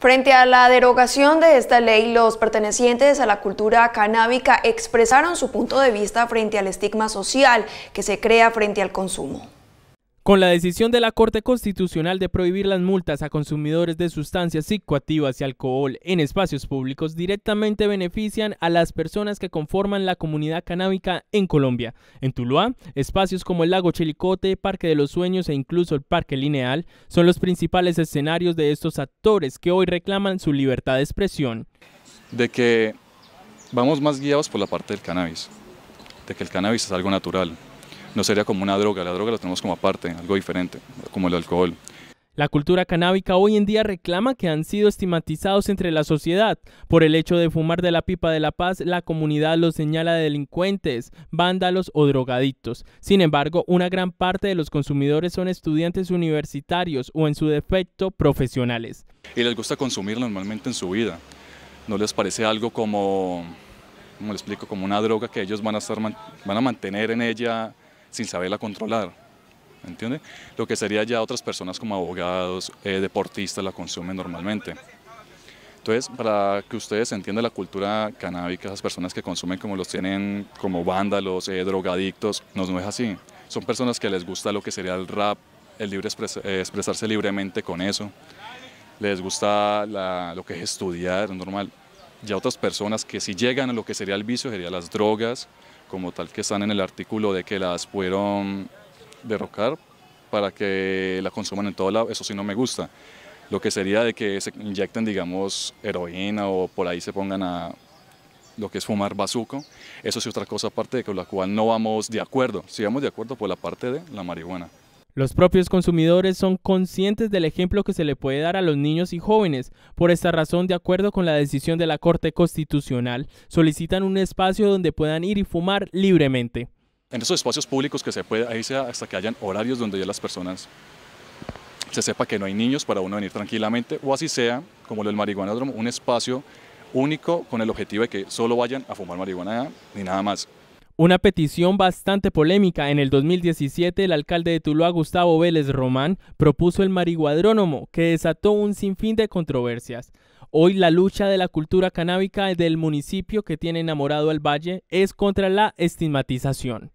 Frente a la derogación de esta ley, los pertenecientes a la cultura canábica expresaron su punto de vista frente al estigma social que se crea frente al consumo. Con la decisión de la Corte Constitucional de prohibir las multas a consumidores de sustancias psicoactivas y alcohol en espacios públicos, directamente benefician a las personas que conforman la comunidad canábica en Colombia. En Tuluá, espacios como el lago Chelicote, Parque de los Sueños e incluso el Parque Lineal son los principales escenarios de estos actores que hoy reclaman su libertad de expresión. De que vamos más guiados por la parte del cannabis, de que el cannabis es algo natural, no sería como una droga, la droga la tenemos como aparte, algo diferente, como el alcohol. La cultura canábica hoy en día reclama que han sido estigmatizados entre la sociedad. Por el hecho de fumar de la pipa de la paz, la comunidad los señala de delincuentes, vándalos o drogadictos. Sin embargo, una gran parte de los consumidores son estudiantes universitarios o en su defecto profesionales. Y les gusta consumir normalmente en su vida. ¿No les parece algo como, como le explico, como una droga que ellos van a, estar, van a mantener en ella sin saberla controlar. ¿Entiende? Lo que sería ya otras personas como abogados, eh, deportistas la consumen normalmente. Entonces, para que ustedes entiendan la cultura canábica, esas personas que consumen como los tienen como vándalos, eh, drogadictos, no, no es así. Son personas que les gusta lo que sería el rap, el libre eh, expresarse libremente con eso. Les gusta lo que es estudiar, normal. Ya otras personas que si llegan a lo que sería el vicio, serían las drogas, como tal que están en el artículo de que las pudieron derrocar para que la consuman en todo lado, eso sí no me gusta. Lo que sería de que se inyecten, digamos, heroína o por ahí se pongan a lo que es fumar bazuco, eso sí otra cosa aparte de con la cual no vamos de acuerdo. Si vamos de acuerdo por la parte de la marihuana. Los propios consumidores son conscientes del ejemplo que se le puede dar a los niños y jóvenes. Por esta razón, de acuerdo con la decisión de la Corte Constitucional, solicitan un espacio donde puedan ir y fumar libremente. En esos espacios públicos que se puede, ahí sea hasta que hayan horarios donde ya las personas se sepa que no hay niños para uno venir tranquilamente, o así sea, como lo del marihuana, un espacio único con el objetivo de que solo vayan a fumar marihuana ni nada más. Una petición bastante polémica en el 2017, el alcalde de Tuluá, Gustavo Vélez Román, propuso el marihuadrónomo, que desató un sinfín de controversias. Hoy la lucha de la cultura canábica del municipio que tiene enamorado al valle es contra la estigmatización.